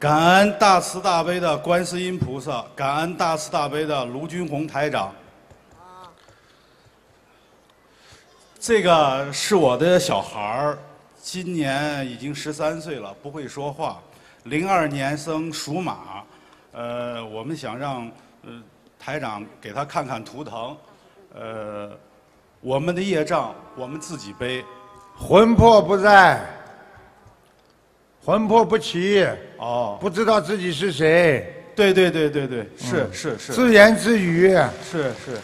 感恩大慈大悲的观世音菩萨，感恩大慈大悲的卢军宏台长。这个是我的小孩儿，今年已经十三岁了，不会说话。零二年生，属马。呃，我们想让呃台长给他看看图腾。呃，我们的业障我们自己背，魂魄不在。魂魄不齐哦，不知道自己是谁。对对对对对，是是是。自言自语。是是。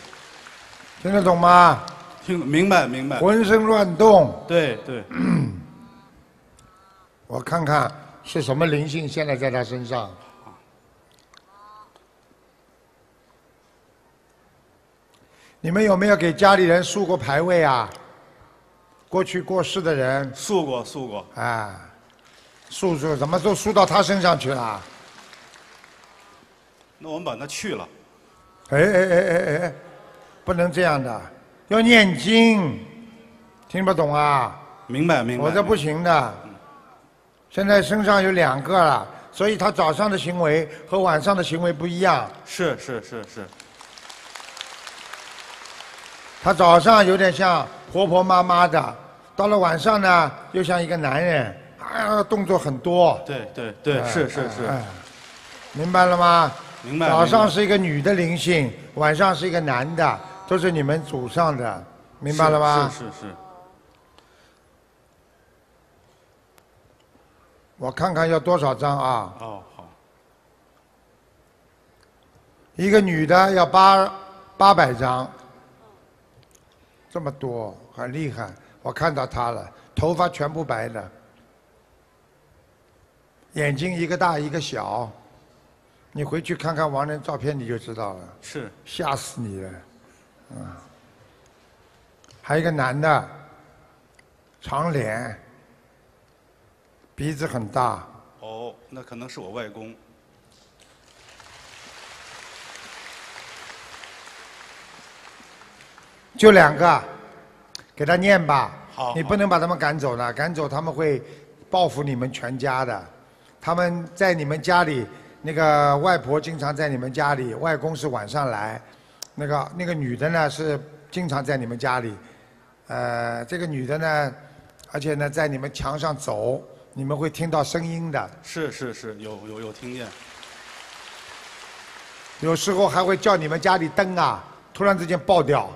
听得懂吗？听明白明白。浑身乱动。对对。我看看是什么灵性现在在他身上。你们有没有给家里人竖过牌位啊？过去过世的人。竖过竖过。啊。输输，怎么都输到他身上去了？那我们把它去了。哎哎哎哎哎，不能这样的，要念经，听不懂啊？明白明白。我这不行的。现在身上有两个了，所以他早上的行为和晚上的行为不一样。是是是是。他早上有点像婆婆妈妈的，到了晚上呢，又像一个男人。啊，动作很多，对对对，是是是，明白了吗？明白。早上是一个女的灵性，晚上是一个男的，都是你们祖上的，明白了吗？是是是。我看看要多少张啊？哦，好。一个女的要八八百张，这么多，很厉害。我看到她了，头发全部白的。眼睛一个大一个小，你回去看看亡人照片，你就知道了。是吓死你了，啊！还有一个男的，长脸，鼻子很大。哦，那可能是我外公。就两个，给他念吧。好，你不能把他们赶走了，赶走他们会报复你们全家的。他们在你们家里，那个外婆经常在你们家里，外公是晚上来，那个那个女的呢是经常在你们家里，呃，这个女的呢，而且呢在你们墙上走，你们会听到声音的。是是是，有有有听见，有时候还会叫你们家里灯啊，突然之间爆掉。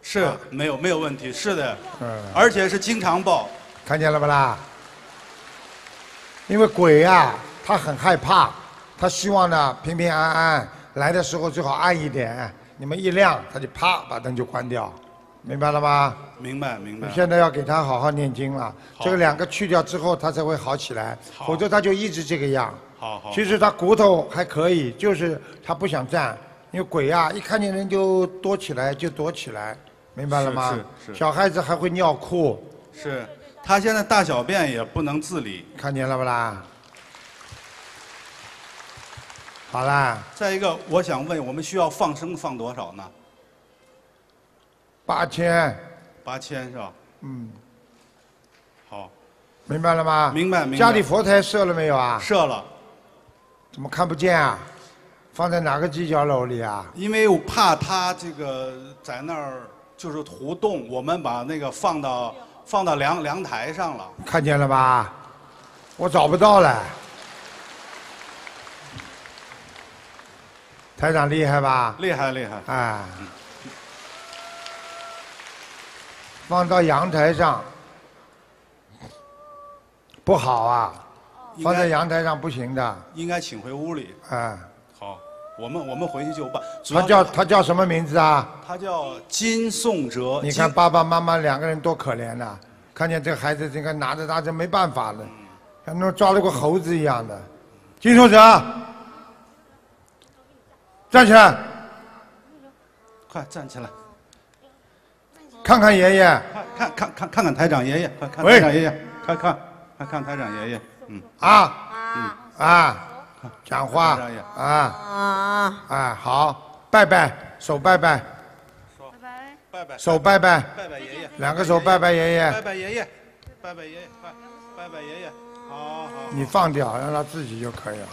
是没有没有问题，是的，嗯，而且是经常爆，看见了不啦？因为鬼啊，他很害怕，他希望呢平平安安来的时候最好暗一点，你们一亮，他就啪把灯就关掉，明白了吗？明白明白。你现在要给他好好念经了，这个两个去掉之后，他才会好起来，否则他就一直这个样。好好。其实他骨头还可以，就是他不想站，因为鬼啊一看见人就躲起来就躲起来，明白了吗？是是。小孩子还会尿裤。是。他现在大小便也不能自理，看见了不啦？好啦，再一个，我想问，我们需要放生放多少呢？八千，八千是吧？嗯。好。明白了吗？明白。家里佛台设了没有啊？设了。怎么看不见啊？放在哪个犄角楼里啊？因为我怕他这个在那儿就是活动，我们把那个放到。放到凉凉台上了，看见了吧？我找不到了。台长厉害吧？厉害厉害。哎，放到阳台上不好啊，放在阳台上不行的。应该请回屋里。哎。我们我们回去就把他叫他叫什么名字啊？他叫金颂哲。你看爸爸妈妈两个人多可怜呐，看见这个孩子这个拿着他就没办法了，像那抓了个猴子一样的。金颂哲，站起来，快站起来，看看爷爷，看看看看看看台长爷爷，快看台长爷爷，快看快看台长爷爷，嗯啊，嗯啊。讲话啊啊！哎，好，拜拜，手拜拜，拜拜，拜拜，手拜拜，拜拜爷爷，两个手拜拜爷爷，拜拜爷爷，拜拜爷爷，拜拜爷爷，好，好，你放掉，让他自己就可以了。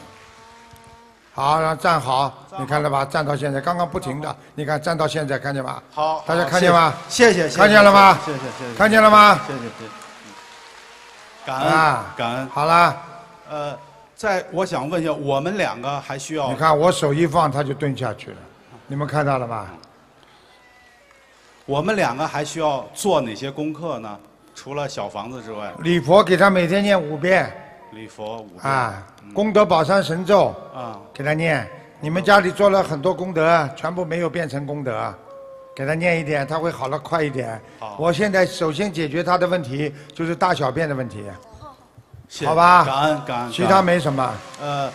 好，让站好，你看了吧？站到现在，刚刚不停的，你看站到现在，看见吧？好，大家看见吧？谢谢，看见了吗？谢谢谢谢，看见了吗？谢谢谢，感恩，感恩，好啦，呃。在，我想问一下，我们两个还需要？你看我手一放，他就蹲下去了，你们看到了吧？我们两个还需要做哪些功课呢？除了小房子之外，礼佛给他每天念五遍，礼佛五遍啊，功德宝山神咒啊，给他念。你们家里做了很多功德，全部没有变成功德，给他念一点，他会好了快一点。好，我现在首先解决他的问题就是大小便的问题。好吧，感恩感恩，其他没什么。呃，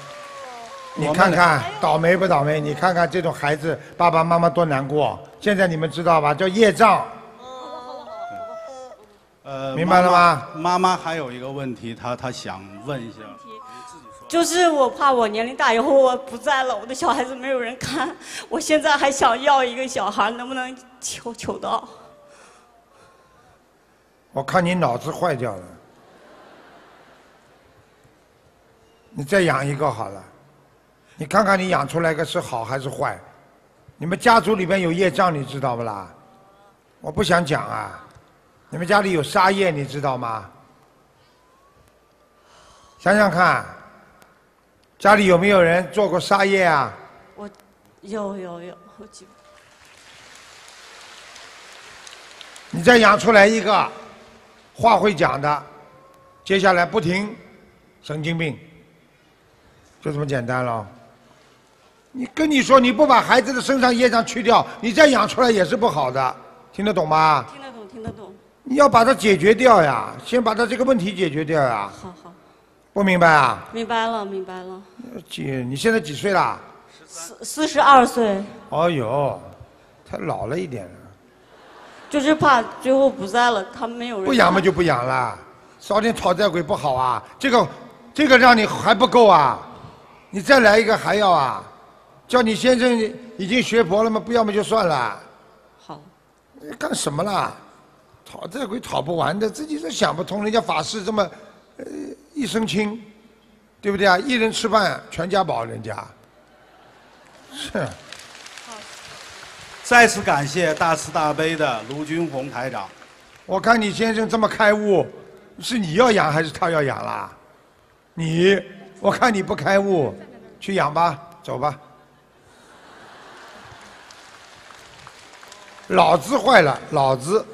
你看看倒霉不倒霉？你看看这种孩子，爸爸妈妈多难过。现在你们知道吧？叫夜照。呃，明白了吗？妈妈还有一个问题，她她想问一下，就是我怕我年龄大以后我不在了，我的小孩子没有人看。我现在还想要一个小孩，能不能求求到？我看你脑子坏掉了。你再养一个好了，你看看你养出来个是好还是坏？你们家族里面有业障，你知道不啦？我不想讲啊，你们家里有杀业，你知道吗？想想看，家里有没有人做过杀业啊？我，有有有，我记。你再养出来一个，话会讲的，接下来不停，神经病。就这么简单了。你跟你说，你不把孩子的身上烟上去掉，你再养出来也是不好的。听得懂吗？听得懂，听得懂。你要把它解决掉呀，先把它这个问题解决掉呀。好好。不明白啊？明白了，明白了。姐，你现在几岁啦？四四十二岁。哦哟，太老了一点了。就是怕最后不在了，他没有。人。不养嘛就不养了，少点讨债鬼不好啊。这个，这个让你还不够啊。你再来一个还要啊？叫你先生已经学佛了吗？不要么就算了。好，你干什么啦？讨这鬼讨不完的，自己是想不通。人家法师这么，呃，一身轻，对不对啊？一人吃饭，全家饱，人家。是。再次感谢大慈大悲的卢军红台长。我看你先生这么开悟，是你要养还是他要养啦？你。我看你不开悟，去养吧，走吧。脑子坏了，脑子。